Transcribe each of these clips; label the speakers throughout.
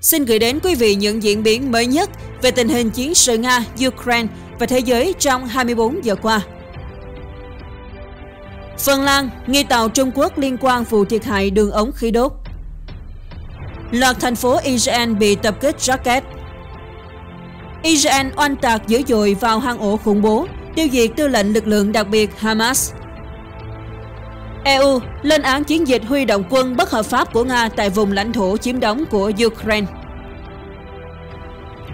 Speaker 1: Xin gửi đến quý vị những diễn biến mới nhất về tình hình chiến sự Nga-Ukraine và thế giới trong 24 giờ qua. Phần Lan, nghi tàu Trung Quốc liên quan vụ thiệt hại đường ống khí đốt. Loạt thành phố Israel bị tập kích rocket. Israel oanh tạc dữ dội vào hang ổ khủng bố, tiêu diệt tư lệnh lực lượng đặc biệt Hamas. EU lên án chiến dịch huy động quân bất hợp pháp của Nga tại vùng lãnh thổ chiếm đóng của Ukraine.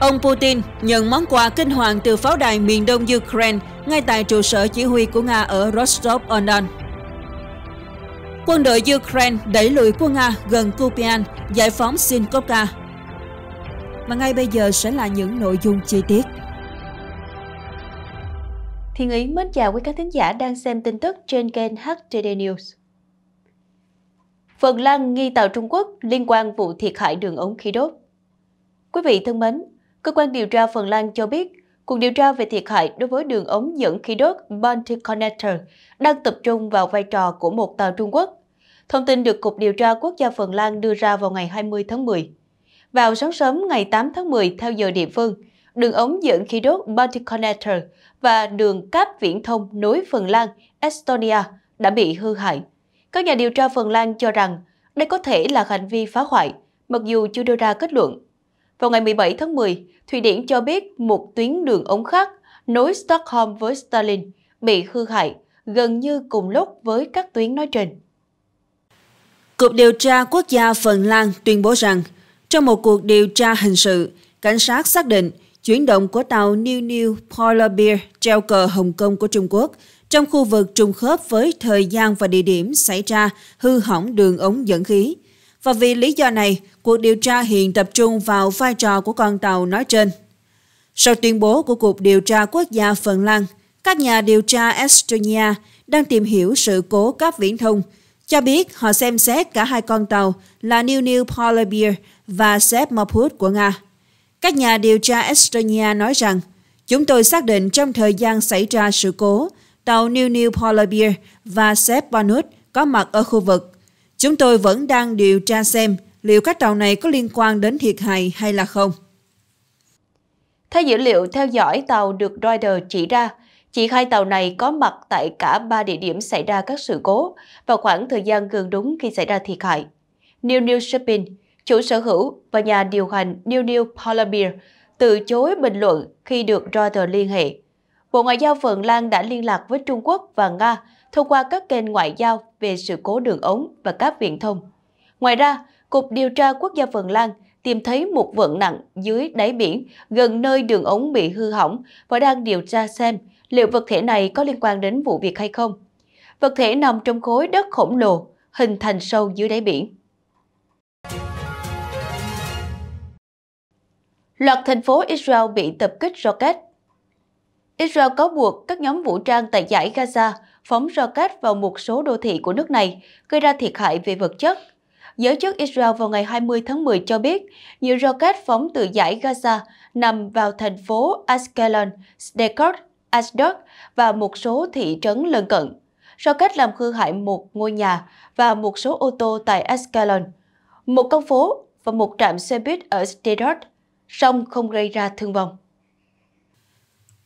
Speaker 1: Ông Putin nhận món quà kinh hoàng từ pháo đài miền đông Ukraine ngay tại trụ sở chỉ huy của Nga ở Rostov-on-Don. Quân đội Ukraine đẩy lùi quân Nga gần Kupian, giải phóng Sinkovka. Và ngay bây giờ sẽ là những nội dung chi tiết.
Speaker 2: Thiên Ý mến chào quý khán thính giả đang xem tin tức trên kênh HTD News. Phần Lan nghi tàu Trung Quốc liên quan vụ thiệt hại đường ống khí đốt. Quý vị thân mến, cơ quan điều tra Phần Lan cho biết cuộc điều tra về thiệt hại đối với đường ống dẫn khí đốt Baltic Connector đang tập trung vào vai trò của một tàu Trung Quốc. Thông tin được Cục Điều tra Quốc gia Phần Lan đưa ra vào ngày 20 tháng 10. Vào sáng sớm ngày 8 tháng 10 theo giờ địa phương, đường ống dẫn khí đốt Baltic Connector và đường cáp viễn thông nối Phần Lan, Estonia đã bị hư hại. Các nhà điều tra Phần Lan cho rằng đây có thể là hành vi phá hoại, mặc dù chưa đưa ra kết luận. Vào ngày 17 tháng 10, Thụy Điển cho biết một tuyến đường ống khác nối Stockholm với Stalin bị hư hại gần như cùng lúc với các tuyến
Speaker 1: nói trên. Cục điều tra quốc gia Phần Lan tuyên bố rằng, trong một cuộc điều tra hình sự, cảnh sát xác định chuyển động của tàu New New Polar Bear treo cờ Hồng Kông của Trung Quốc trong khu vực trùng khớp với thời gian và địa điểm xảy ra hư hỏng đường ống dẫn khí. Và vì lý do này, cuộc điều tra hiện tập trung vào vai trò của con tàu nói trên. Sau tuyên bố của Cục Điều tra Quốc gia Phần Lan, các nhà điều tra Estonia đang tìm hiểu sự cố cáp viễn thông, cho biết họ xem xét cả hai con tàu là New New Polar Bear và Sepp Maput của Nga. Các nhà điều tra Estonia nói rằng, chúng tôi xác định trong thời gian xảy ra sự cố, tàu New New Polarbeer và Sep Banut có mặt ở khu vực. Chúng tôi vẫn đang điều tra xem liệu các tàu này có liên quan đến thiệt hại hay là không.
Speaker 2: Theo dữ liệu theo dõi tàu được Reuters chỉ ra, chỉ hai tàu này có mặt tại cả ba địa điểm xảy ra các sự cố vào khoảng thời gian gần đúng khi xảy ra thiệt hại. New New Shipping chủ sở hữu và nhà điều hành New New Polarbeer từ chối bình luận khi được Reuters liên hệ. Bộ Ngoại giao Phần Lan đã liên lạc với Trung Quốc và Nga thông qua các kênh ngoại giao về sự cố đường ống và các viễn thông. Ngoài ra, Cục Điều tra Quốc gia Phần Lan tìm thấy một vận nặng dưới đáy biển gần nơi đường ống bị hư hỏng và đang điều tra xem liệu vật thể này có liên quan đến vụ việc hay không. Vật thể nằm trong khối đất khổng lồ, hình thành sâu dưới đáy biển. Loạt thành phố Israel bị tập kích rocket Israel cáo buộc các nhóm vũ trang tại giải Gaza phóng rocket vào một số đô thị của nước này, gây ra thiệt hại về vật chất. Giới chức Israel vào ngày 20 tháng 10 cho biết, nhiều rocket phóng từ giải Gaza nằm vào thành phố Ashkelon, Sderot, Ashdod và một số thị trấn lân cận. Rocket làm hư hại một ngôi nhà và một số ô tô tại Ashkelon, một con phố và một trạm xe buýt ở Sderot song không gây ra thương vong.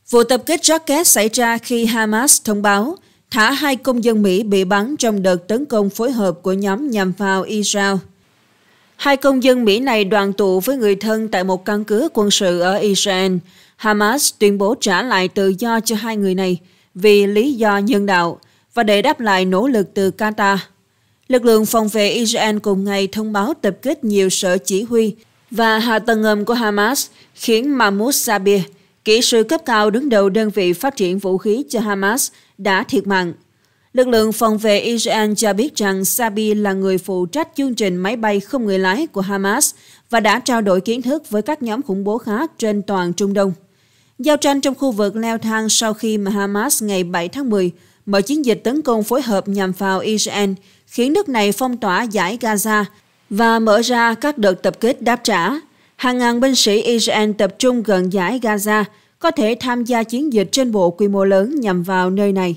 Speaker 1: Vụ tập kích rocket xảy ra khi Hamas thông báo thả hai công dân Mỹ bị bắn trong đợt tấn công phối hợp của nhóm nhằm vào Israel. Hai công dân Mỹ này đoàn tụ với người thân tại một căn cứ quân sự ở Israel. Hamas tuyên bố trả lại tự do cho hai người này vì lý do nhân đạo và để đáp lại nỗ lực từ Qatar. Lực lượng phòng vệ Israel cùng ngày thông báo tập kích nhiều sở chỉ huy và hạ tầng ngầm của Hamas khiến Mahmoud Zabir, kỹ sư cấp cao đứng đầu đơn vị phát triển vũ khí cho Hamas, đã thiệt mạng. Lực lượng phòng vệ Israel cho biết rằng Sabi là người phụ trách chương trình máy bay không người lái của Hamas và đã trao đổi kiến thức với các nhóm khủng bố khác trên toàn Trung Đông. Giao tranh trong khu vực leo thang sau khi mà Hamas ngày 7 tháng 10 mở chiến dịch tấn công phối hợp nhằm vào Israel khiến nước này phong tỏa giải Gaza và mở ra các đợt tập kết đáp trả. Hàng ngàn binh sĩ Israel tập trung gần giải Gaza có thể tham gia chiến dịch trên bộ quy mô lớn nhằm vào nơi này.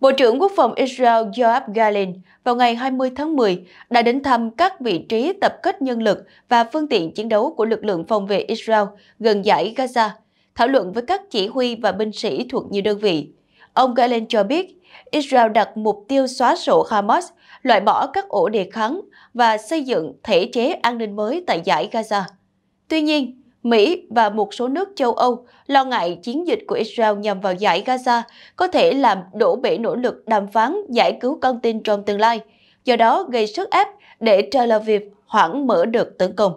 Speaker 1: Bộ trưởng Quốc phòng
Speaker 2: Israel Yoav Galin vào ngày 20 tháng 10 đã đến thăm các vị trí tập kết nhân lực và phương tiện chiến đấu của lực lượng phòng vệ Israel gần giải Gaza, thảo luận với các chỉ huy và binh sĩ thuộc nhiều đơn vị. Ông Galin cho biết, Israel đặt mục tiêu xóa sổ Hamas loại bỏ các ổ đề kháng và xây dựng thể chế an ninh mới tại giải Gaza. Tuy nhiên, Mỹ và một số nước châu Âu lo ngại chiến dịch của Israel nhằm vào giải Gaza có thể làm đổ bể nỗ lực đàm phán giải cứu con tin trong tương lai, do đó gây sức ép để Tel Aviv hoãn mở được tấn công.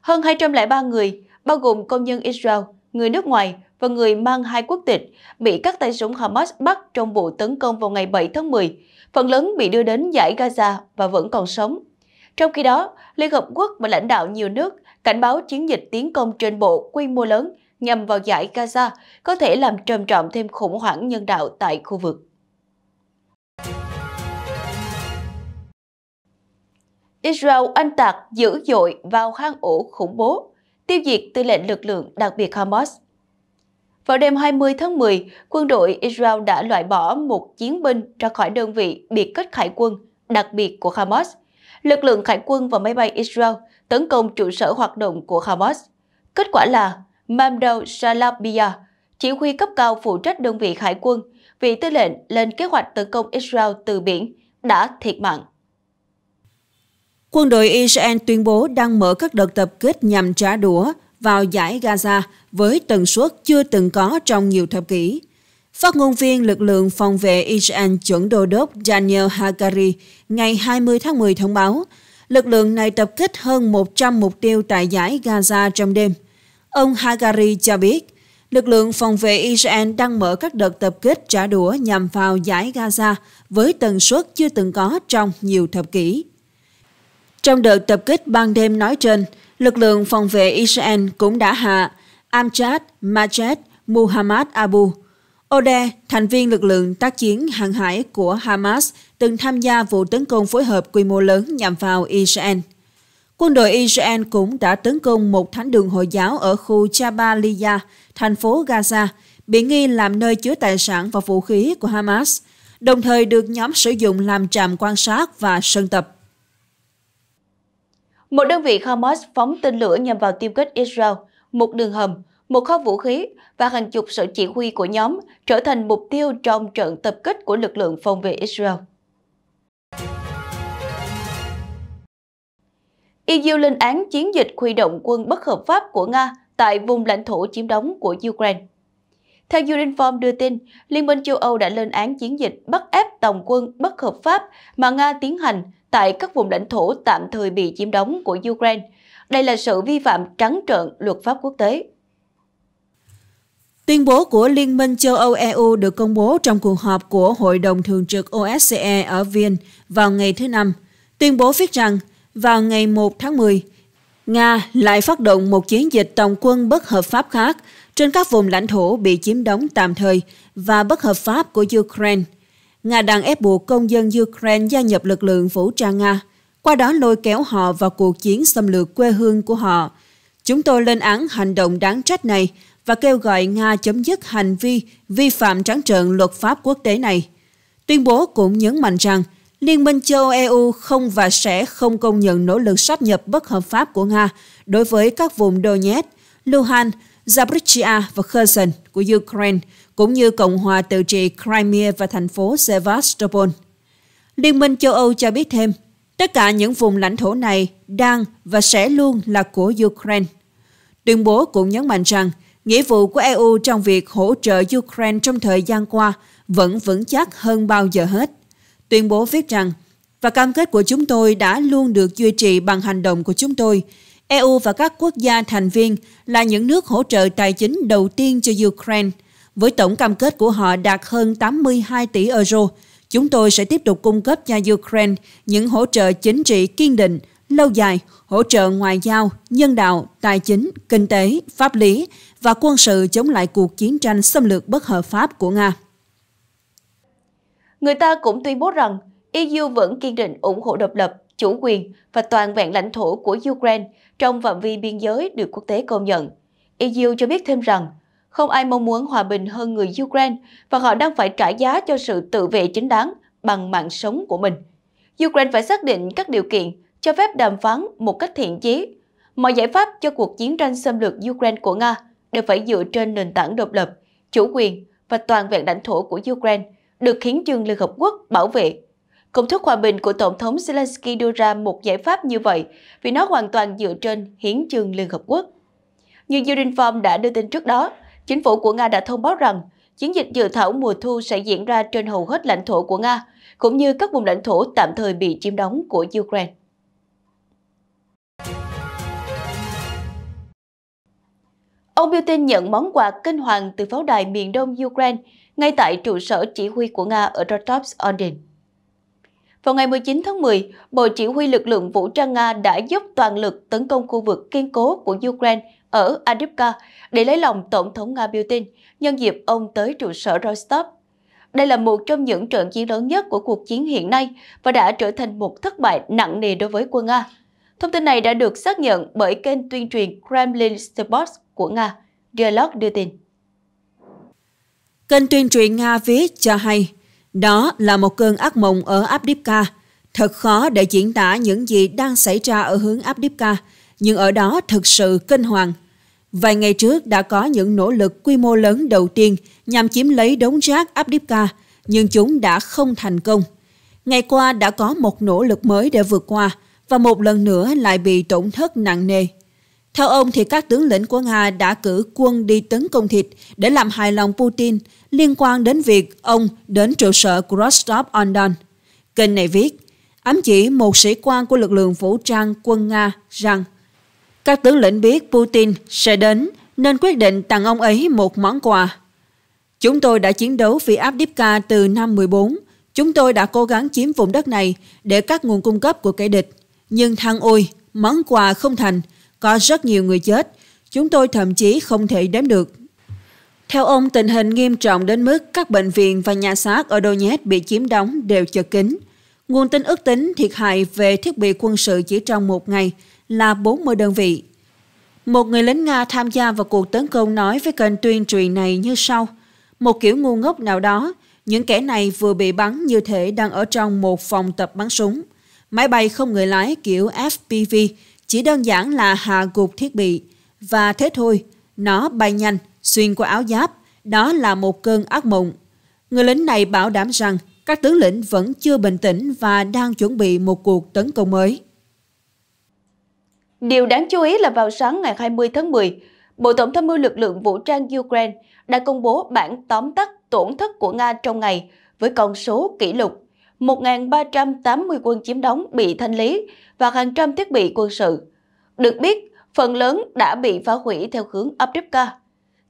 Speaker 2: Hơn 203 người, bao gồm công nhân Israel, người nước ngoài và người mang hai quốc tịch, bị các tay súng Hamas bắt trong vụ tấn công vào ngày 7 tháng 10, phần lớn bị đưa đến giải Gaza và vẫn còn sống. Trong khi đó, Liên Hợp Quốc và lãnh đạo nhiều nước cảnh báo chiến dịch tiến công trên bộ quy mô lớn nhằm vào giải Gaza có thể làm trầm trọng thêm khủng hoảng nhân đạo tại khu vực. Israel anh tạc dữ dội vào hang ổ khủng bố, tiêu diệt tư lệnh lực lượng đặc biệt Hamas – vào đêm 20 tháng 10, quân đội Israel đã loại bỏ một chiến binh ra khỏi đơn vị biệt kích hải quân đặc biệt của Hamas. Lực lượng hải quân và máy bay Israel tấn công trụ sở hoạt động của Hamas. Kết quả là Mamdou Salabia, chỉ huy cấp cao phụ trách đơn vị hải quân, vị tư lệnh lên kế hoạch tấn công Israel từ biển, đã thiệt mạng.
Speaker 1: Quân đội Israel tuyên bố đang mở các đợt tập kết nhằm trả đũa vào giải Gaza với tần suất chưa từng có trong nhiều thập kỷ. Phát ngôn viên lực lượng phòng vệ Israel chuẩn đô đốc Daniel Hagari ngày 20 tháng 10 thông báo, lực lượng này tập kích hơn 100 mục tiêu tại giải Gaza trong đêm. Ông Hagari cho biết, lực lượng phòng vệ Israel đang mở các đợt tập kích trả đũa nhằm vào giải Gaza với tần suất chưa từng có trong nhiều thập kỷ. Trong đợt tập kích ban đêm nói trên, Lực lượng phòng vệ Israel cũng đã hạ Amjad Majed Muhammad Abu. Ode, thành viên lực lượng tác chiến hàng hải của Hamas, từng tham gia vụ tấn công phối hợp quy mô lớn nhằm vào Israel. Quân đội Israel cũng đã tấn công một thánh đường Hồi giáo ở khu Jabalia, thành phố Gaza, bị nghi làm nơi chứa tài sản và vũ khí của Hamas, đồng thời được nhóm sử dụng làm trạm quan sát và sân tập. Một
Speaker 2: đơn vị Hamas phóng tên lửa nhằm vào tiêm kích Israel, một đường hầm, một kho vũ khí và hàng chục sở chỉ huy của nhóm trở thành mục tiêu trong trận tập kích của lực lượng phòng vệ Israel. EU lên án chiến dịch huy động quân bất hợp pháp của Nga tại vùng lãnh thổ chiếm đóng của Ukraine. Theo Uninform đưa tin, Liên minh châu Âu đã lên án chiến dịch bắt ép tổng quân bất hợp pháp mà Nga tiến hành tại các vùng lãnh thổ tạm thời bị chiếm đóng của Ukraine. Đây là sự vi phạm trắng trợn luật pháp quốc tế.
Speaker 1: Tuyên bố của Liên minh châu Âu EU được công bố trong cuộc họp của Hội đồng Thường trực OSCE ở Viên vào ngày thứ Năm. Tuyên bố viết rằng, vào ngày 1 tháng 10, Nga lại phát động một chiến dịch tổng quân bất hợp pháp khác trên các vùng lãnh thổ bị chiếm đóng tạm thời và bất hợp pháp của Ukraine – Nga đang ép buộc công dân Ukraine gia nhập lực lượng vũ trang Nga, qua đó lôi kéo họ vào cuộc chiến xâm lược quê hương của họ. Chúng tôi lên án hành động đáng trách này và kêu gọi Nga chấm dứt hành vi vi phạm trắng trợn luật pháp quốc tế này. Tuyên bố cũng nhấn mạnh rằng Liên minh châu EU không và sẽ không công nhận nỗ lực sáp nhập bất hợp pháp của Nga đối với các vùng Donetsk, Luhansk Zaporizhia và Kherson của Ukraine, cũng như Cộng hòa tự trị Crimea và thành phố Sevastopol. Liên minh châu Âu cho biết thêm, tất cả những vùng lãnh thổ này đang và sẽ luôn là của Ukraine. Tuyên bố cũng nhấn mạnh rằng, nghĩa vụ của EU trong việc hỗ trợ Ukraine trong thời gian qua vẫn vững chắc hơn bao giờ hết. Tuyên bố viết rằng, và cam kết của chúng tôi đã luôn được duy trì bằng hành động của chúng tôi, EU và các quốc gia thành viên là những nước hỗ trợ tài chính đầu tiên cho Ukraine. Với tổng cam kết của họ đạt hơn 82 tỷ euro, chúng tôi sẽ tiếp tục cung cấp cho Ukraine những hỗ trợ chính trị kiên định, lâu dài, hỗ trợ ngoại giao, nhân đạo, tài chính, kinh tế, pháp lý và quân sự chống lại cuộc chiến tranh xâm lược bất hợp pháp của Nga.
Speaker 2: Người ta cũng tuyên bố rằng EU vẫn kiên định ủng hộ độc lập chủ quyền và toàn vẹn lãnh thổ của Ukraine trong phạm vi biên giới được quốc tế công nhận. EU cho biết thêm rằng, không ai mong muốn hòa bình hơn người Ukraine và họ đang phải trả giá cho sự tự vệ chính đáng bằng mạng sống của mình. Ukraine phải xác định các điều kiện cho phép đàm phán một cách thiện chí. Mọi giải pháp cho cuộc chiến tranh xâm lược Ukraine của Nga đều phải dựa trên nền tảng độc lập, chủ quyền và toàn vẹn lãnh thổ của Ukraine được khiến chương Liên Hợp Quốc bảo vệ Công thức hòa bình của Tổng thống Zelensky đưa ra một giải pháp như vậy vì nó hoàn toàn dựa trên hiến trương Liên Hợp Quốc. Như Urinform đã đưa tin trước đó, chính phủ của Nga đã thông báo rằng chiến dịch dự thảo mùa thu sẽ diễn ra trên hầu hết lãnh thổ của Nga, cũng như các vùng lãnh thổ tạm thời bị chiếm đóng của Ukraine. Ông Putin nhận món quà kinh hoàng từ pháo đài miền đông Ukraine ngay tại trụ sở chỉ huy của Nga ở rostov on don vào ngày 19 tháng 10, Bộ Chỉ huy lực lượng vũ trang Nga đã dốc toàn lực tấn công khu vực kiên cố của Ukraine ở Adivka để lấy lòng Tổng thống Nga Putin nhân dịp ông tới trụ sở Rostov. Đây là một trong những trận chiến lớn nhất của cuộc chiến hiện nay và đã trở thành một thất bại nặng nề đối với quân Nga. Thông tin này đã được xác nhận bởi kênh tuyên truyền Kremlin Sports của Nga, Dialog đưa tin.
Speaker 1: Kênh tuyên truyền Nga viết cho hay, đó là một cơn ác mộng ở Abdipka. Thật khó để diễn tả những gì đang xảy ra ở hướng Abdipka, nhưng ở đó thực sự kinh hoàng. Vài ngày trước đã có những nỗ lực quy mô lớn đầu tiên nhằm chiếm lấy đống rác Abdipka, nhưng chúng đã không thành công. Ngày qua đã có một nỗ lực mới để vượt qua và một lần nữa lại bị tổn thất nặng nề theo ông thì các tướng lĩnh của Nga đã cử quân đi tấn công thịt để làm hài lòng Putin liên quan đến việc ông đến trụ sở của Rostov-on-Don. Kênh này viết, ám chỉ một sĩ quan của lực lượng vũ trang quân Nga rằng các tướng lĩnh biết Putin sẽ đến nên quyết định tặng ông ấy một món quà. Chúng tôi đã chiến đấu vì Abdipka từ năm 14. Chúng tôi đã cố gắng chiếm vùng đất này để các nguồn cung cấp của kẻ địch. Nhưng thang ôi, món quà không thành – có rất nhiều người chết. Chúng tôi thậm chí không thể đếm được. Theo ông, tình hình nghiêm trọng đến mức các bệnh viện và nhà xác ở Donetsk bị chiếm đóng đều chật kín. Nguồn tin ước tính thiệt hại về thiết bị quân sự chỉ trong một ngày là 40 đơn vị. Một người lính Nga tham gia vào cuộc tấn công nói với kênh tuyên truyền này như sau. Một kiểu ngu ngốc nào đó, những kẻ này vừa bị bắn như thể đang ở trong một phòng tập bắn súng. Máy bay không người lái kiểu FPV chỉ đơn giản là hạ gục thiết bị. Và thế thôi, nó bay nhanh, xuyên qua áo giáp. Đó là một cơn ác mộng. Người lính này bảo đảm rằng các tướng lĩnh vẫn chưa bình tĩnh và đang chuẩn bị một cuộc tấn công mới.
Speaker 2: Điều đáng chú ý là vào sáng ngày 20 tháng 10, Bộ Tổng tham mưu lực lượng vũ trang Ukraine đã công bố bản tóm tắt tổn thất của Nga trong ngày với con số kỷ lục 1.380 quân chiếm đóng bị thanh lý và hàng trăm thiết bị quân sự. Được biết, phần lớn đã bị phá hủy theo hướng Abdivka.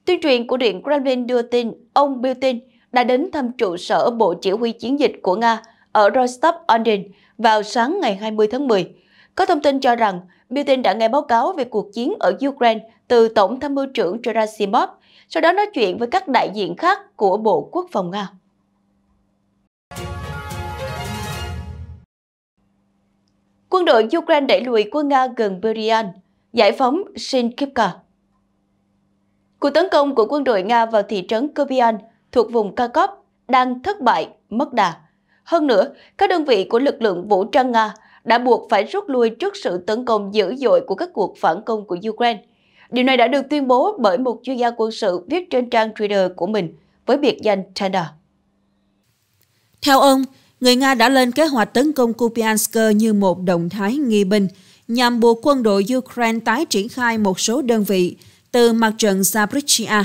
Speaker 2: Tuyên truyền của Điện Kremlin đưa tin ông Putin đã đến thăm trụ sở Bộ Chỉ huy Chiến dịch của Nga ở Rostov-on-Don vào sáng ngày 20 tháng 10. Có thông tin cho rằng Putin đã nghe báo cáo về cuộc chiến ở Ukraine từ Tổng tham mưu trưởng Gerasimov, sau đó nói chuyện với các đại diện khác của Bộ Quốc phòng Nga. Quân đội Ukraine đẩy lùi quân Nga gần Berian, giải phóng Sinkivka. Cuộc tấn công của quân đội Nga vào thị trấn Kobian thuộc vùng Kharkov đang thất bại, mất đà. Hơn nữa, các đơn vị của lực lượng vũ trang Nga đã buộc phải rút lui trước sự tấn công dữ dội của các cuộc phản công của Ukraine. Điều này đã được tuyên bố bởi một chuyên gia quân sự viết trên trang Twitter của mình với biệt danh Tanda.
Speaker 1: Theo ông, người Nga đã lên kế hoạch tấn công Kupiansk như một động thái nghi binh nhằm buộc quân đội Ukraine tái triển khai một số đơn vị từ mặt trận Zaporizhia.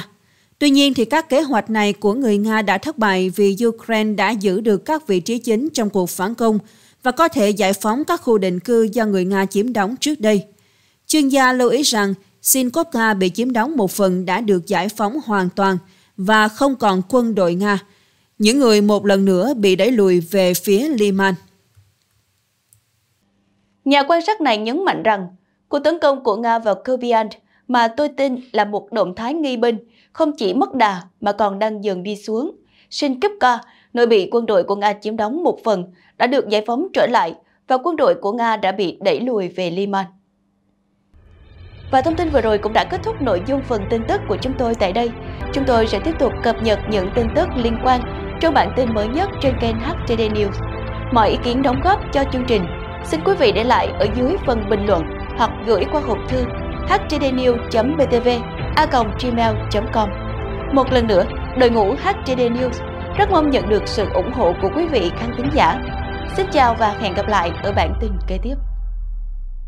Speaker 1: Tuy nhiên, thì các kế hoạch này của người Nga đã thất bại vì Ukraine đã giữ được các vị trí chính trong cuộc phản công và có thể giải phóng các khu định cư do người Nga chiếm đóng trước đây. Chuyên gia lưu ý rằng Sinkovka bị chiếm đóng một phần đã được giải phóng hoàn toàn và không còn quân đội Nga – những người một lần nữa bị đẩy lùi về phía Liman. Nhà quan sát này nhấn mạnh rằng,
Speaker 2: cuộc tấn công của Nga vào Kupiansk mà tôi tin là một động thái nghi binh, không chỉ mất đà mà còn đang dần đi xuống. Sinkivka, nơi bị quân đội của Nga chiếm đóng một phần, đã được giải phóng trở lại và quân đội của Nga đã bị đẩy lùi về Liman. Và thông tin vừa rồi cũng đã kết thúc nội dung phần tin tức của chúng tôi tại đây. Chúng tôi sẽ tiếp tục cập nhật những tin tức liên quan trong bản tin mới nhất trên kênh HTD News. Mọi ý kiến đóng góp cho chương trình, xin quý vị để lại ở dưới phần bình luận hoặc gửi qua hộp thư htdnews.btv a.gmail.com Một lần nữa, đội ngũ HTD News rất mong nhận được sự ủng hộ của quý vị khán thính giả. Xin chào và hẹn gặp lại ở bản tin kế tiếp.